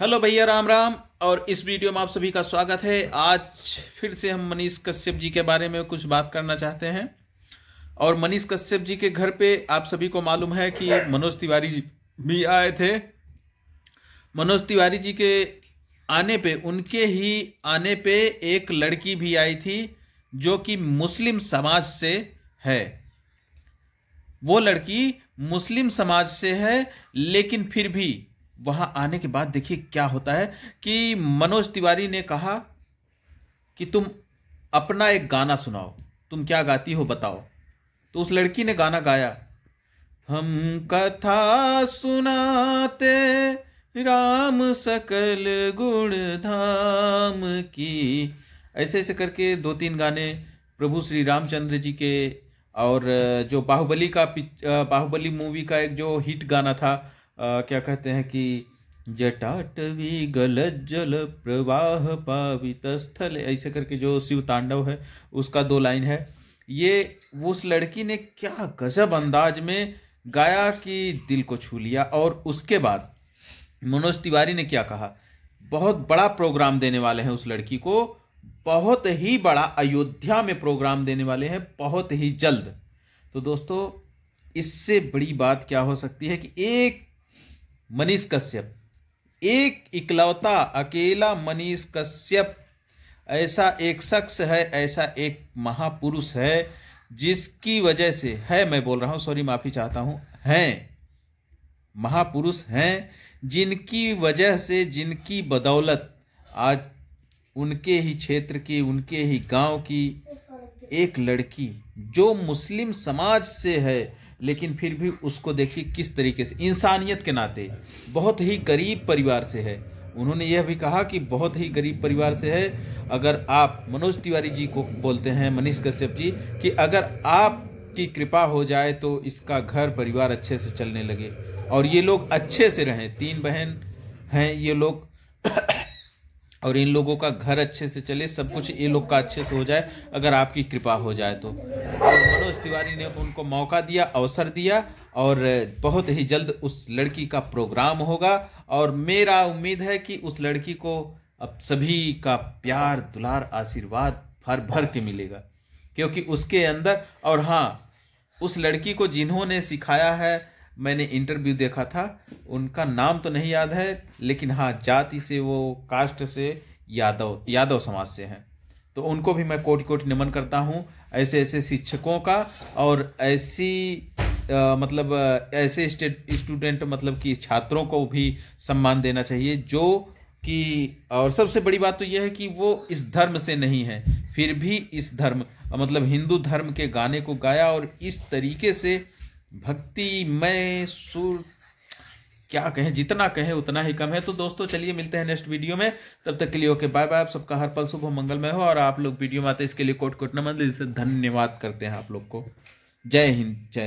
hello भैया राम राम और इस वीडियो में आप सभी का स्वागत है आज फिर से हम मनीष कश्यप जी के बारे में कुछ बात करना चाहते हैं और मनीष कश्यप जी के घर पे आप सभी को मालूम है कि मनोज तिवारी जी भी आए थे मनोज तिवारी जी के आने पे उनके ही आने पे एक लड़की भी आई थी जो कि मुस्लिम समाज से है वो लड़की मुस्लिम समाज से है लेकिन फिर भी वहां आने के बाद देखिए क्या होता है कि मनोज तिवारी ने कहा कि तुम अपना एक गाना सुनाओ तुम क्या गाती हो बताओ तो उस लड़की ने गाना गाया हम कथा सुनाते राम सकल गुण धाम की ऐसे ऐसे करके दो तीन गाने प्रभु श्री रामचंद्र जी के और जो बाहुबली का बाहुबली मूवी का एक जो हिट गाना था आ, क्या कहते हैं कि जटाटवी गलत जल प्रवाह पावित स्थल ऐसे करके जो शिव तांडव है उसका दो लाइन है ये उस लड़की ने क्या गजब अंदाज में गाया कि दिल को छू लिया और उसके बाद मनोज तिवारी ने क्या कहा बहुत बड़ा प्रोग्राम देने वाले हैं उस लड़की को बहुत ही बड़ा अयोध्या में प्रोग्राम देने वाले हैं बहुत ही जल्द तो दोस्तों इससे बड़ी बात क्या हो सकती है कि एक मनीष कश्यप एक इकलौता अकेला मनीष कश्यप ऐसा एक शख्स है ऐसा एक महापुरुष है जिसकी वजह से है मैं बोल रहा हूं सॉरी माफ़ी चाहता हूं हैं महापुरुष हैं जिनकी वजह से जिनकी बदौलत आज उनके ही क्षेत्र की उनके ही गांव की एक लड़की जो मुस्लिम समाज से है लेकिन फिर भी उसको देखिए किस तरीके से इंसानियत के नाते बहुत ही गरीब परिवार से है उन्होंने यह भी कहा कि बहुत ही गरीब परिवार से है अगर आप मनोज तिवारी जी को बोलते हैं मनीष कश्यप जी कि अगर आप की कृपा हो जाए तो इसका घर परिवार अच्छे से चलने लगे और ये लोग अच्छे से रहें तीन बहन हैं ये लोग और इन लोगों का घर अच्छे से चले सब कुछ ये लोग का अच्छे से हो जाए अगर आपकी कृपा हो जाए तो संतोष तिवारी ने उनको मौका दिया अवसर दिया और बहुत ही जल्द उस लड़की का प्रोग्राम होगा और मेरा उम्मीद है कि उस लड़की को अब सभी का प्यार दुलार आशीर्वाद भर भर के मिलेगा क्योंकि उसके अंदर और हाँ उस लड़की को जिन्होंने सिखाया है मैंने इंटरव्यू देखा था उनका नाम तो नहीं याद है लेकिन हाँ जाति से वो कास्ट से यादव यादव समाज से हैं तो उनको भी मैं कोटि कोटि नमन करता हूँ ऐसे ऐसे शिक्षकों का और ऐसी आ, मतलब ऐसे स्टूडेंट मतलब कि छात्रों को भी सम्मान देना चाहिए जो कि और सबसे बड़ी बात तो यह है कि वो इस धर्म से नहीं है फिर भी इस धर्म मतलब हिंदू धर्म के गाने को गाया और इस तरीके से भक्तिमय सुर क्या कहें जितना कहें उतना ही कम है तो दोस्तों चलिए मिलते हैं नेक्स्ट वीडियो में तब तक के लिए ओके बाय बाय आप सबका हर पल शुभ मंगलमय हो और आप लोग वीडियो में आते इसके लिए कोट कोट नमन से धन्यवाद करते हैं आप लोग को जय हिंद जय